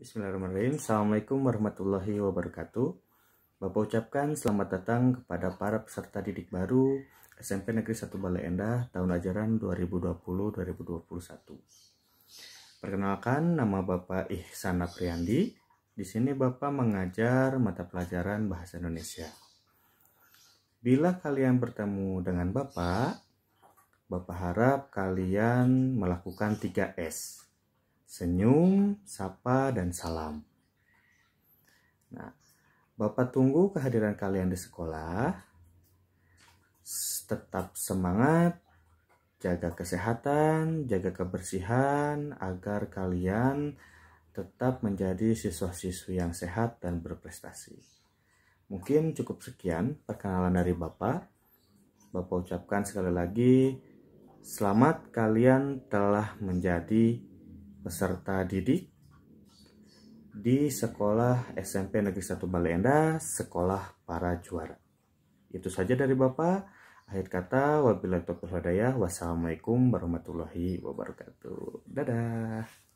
Bismillahirrahmanirrahim. Assalamualaikum warahmatullahi wabarakatuh. Bapak ucapkan selamat datang kepada para peserta didik baru SMP Negeri 1 Balai Endah tahun ajaran 2020-2021. Perkenalkan, nama Bapak Ihsan Apriandi. Di sini Bapak mengajar mata pelajaran Bahasa Indonesia. Bila kalian bertemu dengan Bapak, Bapak harap kalian melakukan 3S, senyum, sapa, dan salam. Nah, Bapak tunggu kehadiran kalian di sekolah. Tetap semangat, jaga kesehatan, jaga kebersihan, agar kalian tetap menjadi siswa-siswi yang sehat dan berprestasi. Mungkin cukup sekian perkenalan dari Bapak. Bapak ucapkan sekali lagi, selamat kalian telah menjadi peserta didik di Sekolah SMP Negeri 1 Balenda, Sekolah Para Juara. Itu saja dari Bapak. Akhir kata, wabillahi taufiq Wassalamualaikum warahmatullahi wabarakatuh. Dadah.